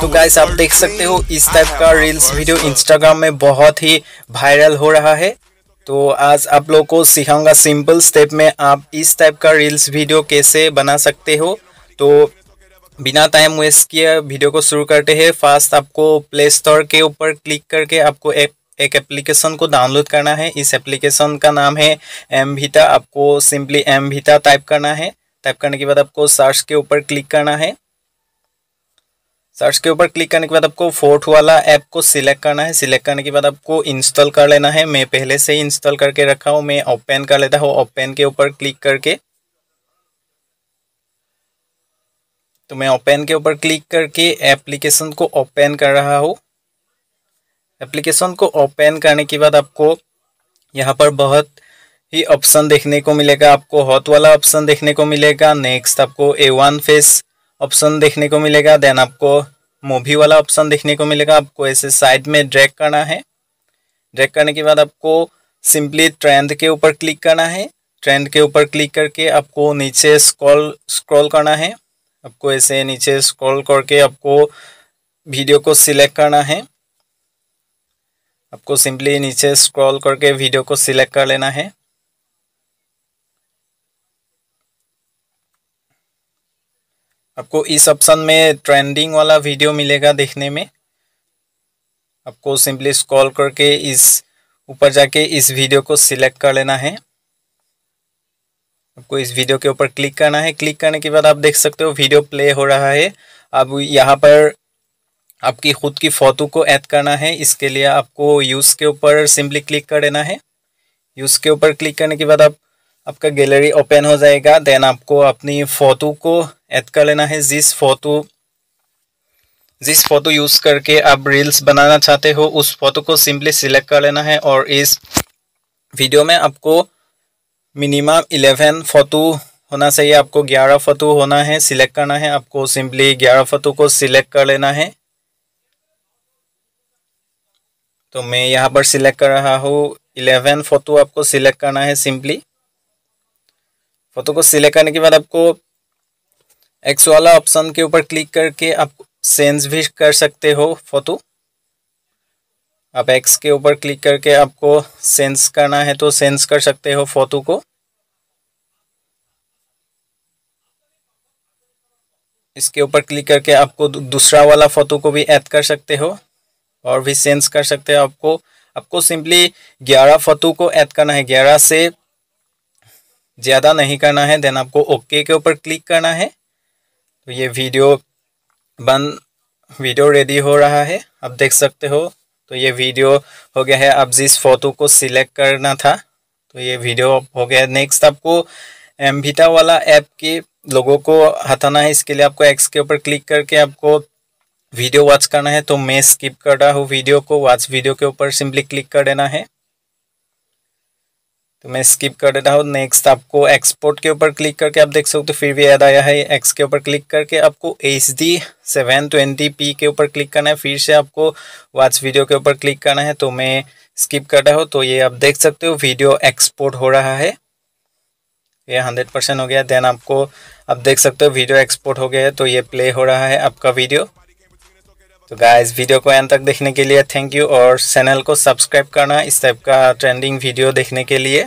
तो गाइस आप देख सकते हो इस टाइप का रील्स वीडियो इंस्टाग्राम में बहुत ही वायरल हो रहा है तो आज आप लोगों को सिखाऊंगा सिंपल स्टेप में आप इस टाइप का रील्स वीडियो कैसे बना सकते हो तो बिना टाइम वेस्ट किए वीडियो को शुरू करते हैं फास्ट आपको प्ले स्टोर के ऊपर क्लिक करके आपको एक एक एप्लीकेशन को डाउनलोड करना है इस एप्लीकेशन का नाम है एम भीता आपको सिंपली एम भीता टाइप करना है टाइप करने के बाद आपको सर्च के ऊपर क्लिक करना है सर्च के ऊपर क्लिक करने के बाद आपको फोर्थ वाला ऐप को सिलेक्ट करना है सिलेक्ट करने के बाद आपको इंस्टॉल कर लेना है मैं पहले से ही इंस्टॉल करके रखा हूँ मैं ओपन कर लेता हूँ ओपन के ऊपर क्लिक करके तो मैं ओपन के ऊपर क्लिक करके एप्लीकेशन को ओपन कर रहा हूँ एप्लीकेशन को ओपन करने के बाद आपको यहाँ पर बहुत ही ऑप्शन देखने को मिलेगा आपको हॉट वाला ऑप्शन देखने को मिलेगा नेक्स्ट आपको ए वन फेस ऑप्शन देखने को मिलेगा देन आपको मूवी वाला ऑप्शन देखने को मिलेगा आपको ऐसे साइड में ड्रैग करना है ड्रैग करने के बाद आपको सिंपली ट्रेंड के ऊपर क्लिक करना है ट्रेंड के ऊपर क्लिक करके आपको नीचे स्क्रॉल स्क्रॉल करना है आपको ऐसे नीचे स्क्रॉल करके आपको वीडियो को सिलेक्ट करना है आपको सिंपली नीचे स्क्रॉल करके वीडियो को सिलेक्ट कर लेना है आपको इस ऑप्शन में ट्रेंडिंग वाला वीडियो मिलेगा देखने में आपको सिंपली स्क्रॉल करके इस ऊपर जाके इस वीडियो को सिलेक्ट कर लेना है आपको इस वीडियो के ऊपर क्लिक करना है क्लिक करने के बाद आप देख सकते हो वीडियो प्ले हो रहा है अब यहाँ पर आपकी खुद की फ़ोटो को ऐड करना है इसके लिए आपको यूज़ के ऊपर सिंपली क्लिक कर देना है यूज़ के ऊपर क्लिक करने के बाद आप आपका गैलरी ओपन हो जाएगा देन आपको अपनी फ़ोटो को ऐड कर लेना है जिस फोटो जिस फोटो यूज़ करके आप रील्स बनाना चाहते हो उस फोटो को सिंपली सिलेक्ट कर लेना है और इस वीडियो में आपको मिनिमम इलेवन फोटो होना चाहिए आपको ग्यारह फोटो होना है सिलेक्ट करना है आपको सिंपली ग्यारह फोटो को सिलेक्ट कर लेना है तो मैं यहाँ पर सिलेक्ट कर रहा हूँ इलेवन फोटो आपको सिलेक्ट करना है सिंपली फोटो को सिलेक्ट करने के बाद आपको एक्स वाला ऑप्शन के ऊपर क्लिक करके आप सेंस भी कर सकते हो फोटो आप एक्स के ऊपर क्लिक करके आपको सेंस करना है तो सेंस कर सकते हो फोटो को इसके ऊपर क्लिक करके आपको दूसरा वाला फोटो को भी ऐड कर सकते हो और भी सेंस कर सकते हो आपको आपको सिंपली ग्यारह फोटो को ऐड करना है ग्यारह से ज़्यादा नहीं करना है देन आपको ओके के ऊपर क्लिक करना है तो ये वीडियो बन वीडियो रेडी हो रहा है आप देख सकते हो तो ये वीडियो हो गया है अब जिस फ़ोटो को सिलेक्ट करना था तो ये वीडियो हो गया है नेक्स्ट आपको एम्बिटा वाला ऐप के लोगों को हटाना है इसके लिए आपको एक्स के ऊपर क्लिक करके आपको वीडियो वॉच करना है तो मैं स्किप कर रहा हूँ वीडियो को वॉच वीडियो के ऊपर सिंपली क्लिक कर देना है तो मैं स्किप कर देता हूँ नेक्स्ट आपको एक्सपोर्ट के ऊपर क्लिक करके आप देख सकते हो फिर भी याद आया है एक्स के ऊपर क्लिक करके आपको H D seven twenty P के ऊपर क्लिक करना है फिर से आपको वाच वीडियो के ऊपर क्लिक करना है तो मैं स्किप कर रहा हूँ तो ये आप देख सकते हो वीडियो एक्सपोर्ट हो रहा है ये हंड्रेड परसेंट हो गया देन आपको आप देख सकते हो वीडियो एक्सपोर्ट हो गया है तो ये प्ले हो रहा है आपका वीडियो तो गाइस वीडियो को एंड तक देखने के लिए थैंक यू और चैनल को सब्सक्राइब करना इस टाइप का ट्रेंडिंग वीडियो देखने के लिए